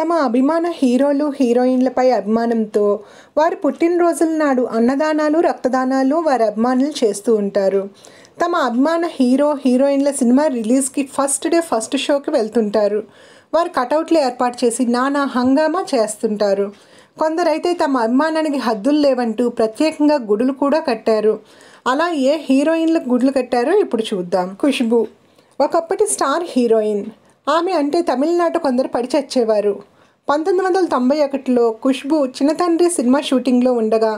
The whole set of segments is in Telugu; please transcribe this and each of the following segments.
తమ అభిమాన హీరోలు హీరోయిన్లపై అభిమానంతో వారి పుట్టినరోజుల నాడు అన్నదానాలు రక్తదానాలు వారి అభిమానులు చేస్తూ ఉంటారు తమ అభిమాన హీరో హీరోయిన్ల సినిమా రిలీజ్కి ఫస్ట్ డే ఫస్ట్ షోకి వెళ్తుంటారు వారు కటౌట్లు ఏర్పాటు చేసి నానా హంగామా చేస్తుంటారు కొందరైతే తమ అభిమానానికి హద్దులు లేవంటూ ప్రత్యేకంగా గుడులు కూడా కట్టారు అలా ఏ హీరోయిన్లకు గుడ్లు కట్టారో ఇప్పుడు చూద్దాం ఖుష్బు ఒకప్పటి స్టార్ హీరోయిన్ ఆమె అంటే తమిళనాట కొందరు పడిచచ్చేవారు పంతొమ్మిది వందల తొంభై ఒకటిలో ఖుష్బు చిన్నతండ్రి సినిమా షూటింగ్లో ఉండగా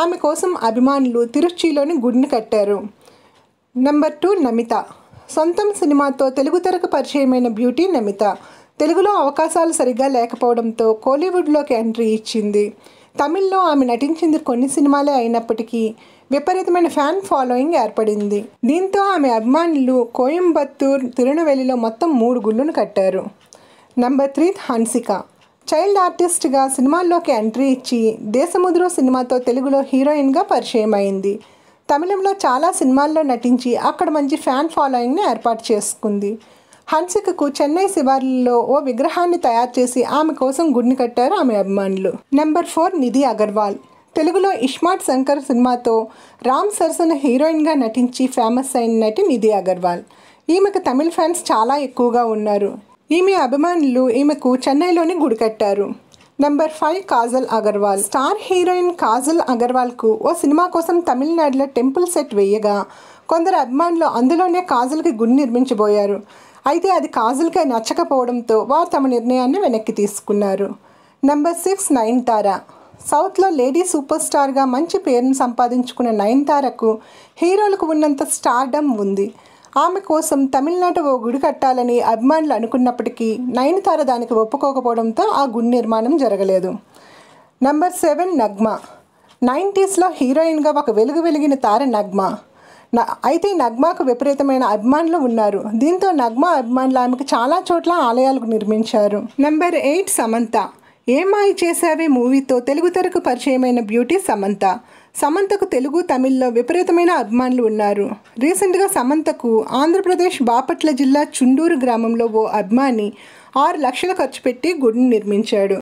ఆమె కోసం అభిమానులు తిరుచిలోని గుడిని కట్టారు నెంబర్ టూ నమిత సొంతం సినిమాతో తెలుగు తెరకు పరిచయమైన బ్యూటీ నమిత తెలుగులో అవకాశాలు సరిగ్గా లేకపోవడంతో కోలీవుడ్లోకి ఎంట్రీ ఇచ్చింది తమిళ్లో ఆమె నటించింది కొన్ని సినిమాలే అయినప్పటికీ విపరీతమైన ఫ్యాన్ ఫాలోయింగ్ ఏర్పడింది దీంతో ఆమె అభిమానులు కోయంబత్తూర్ తిరునవెల్లిలో మొత్తం మూడు గుళ్ళును కట్టారు నంబర్ త్రీ హన్సిక చైల్డ్ ఆర్టిస్ట్గా సినిమాల్లోకి ఎంట్రీ ఇచ్చి దేశముద్రో సినిమాతో తెలుగులో హీరోయిన్గా పరిచయం అయింది తమిళంలో చాలా సినిమాల్లో నటించి అక్కడ మంచి ఫ్యాన్ ఫాలోయింగ్ని ఏర్పాటు చేసుకుంది హన్సికకు చెన్నై శివార్లలో ఓ విగ్రహాన్ని తయారు చేసి ఆమె కోసం గుడిని కట్టారు ఆమె అభిమానులు నెంబర్ ఫోర్ నిధి అగర్వాల్ తెలుగులో ఇష్మాట్ శంకర్ సినిమాతో రామ్ సరసన హీరోయిన్గా నటించి ఫేమస్ అయిన నటి నిధి అగర్వాల్ ఈమెకు తమిళ ఫ్యాన్స్ చాలా ఎక్కువగా ఉన్నారు ఈమె అభిమానులు ఈమెకు చెన్నైలోని గుడికట్టారు number five Kajal Agarwal star heroine Kajal అగర్వాల్కు ఓ సినిమా కోసం తమిళనాడులో టెంపుల్ సెట్ వేయగా కొందరు అభిమానులు అందులోనే కాజల్కి గుడి నిర్మించబోయారు అయితే అది కాజల్కే నచ్చకపోవడంతో వారు తమ నిర్ణయాన్ని వెనక్కి తీసుకున్నారు నెంబర్ సిక్స్ నైన్ తారా సౌత్లో లేడీ సూపర్ స్టార్గా మంచి పేరును సంపాదించుకున్న నయన్తారకు హీరోలకు ఉన్నంత స్టార్డమ్ ఉంది ఆమె కోసం తమిళనాట ఓ గుడి కట్టాలని అభిమానులు అనుకున్నప్పటికీ నయనతార దానికి ఒప్పుకోకపోవడంతో ఆ గుడి నిర్మాణం జరగలేదు నంబర్ సెవెన్ నగ్మ నైంటీస్లో హీరోయిన్గా ఒక వెలుగు వెలిగిన తార నగ్మ అయితే నగ్మాకు విపరీతమైన అభిమానులు ఉన్నారు దీంతో నగ్మా అభిమానులు ఆమెకు చాలా చోట్ల ఆలయాలకు నిర్మించారు నెంబర్ ఎయిట్ సమంత ఏమాయి చేశావే మూవీతో తెలుగు తెరకు పరిచయమైన బ్యూటీ సమంత సమంతకు తెలుగు తమిళ్లో విపరీతమైన అభిమానులు ఉన్నారు రీసెంట్గా సమంతకు ఆంధ్రప్రదేశ్ బాపట్ల జిల్లా చుండూరు గ్రామంలో ఓ అభిమాని ఆరు లక్షలు ఖర్చు పెట్టి గుడిని నిర్మించాడు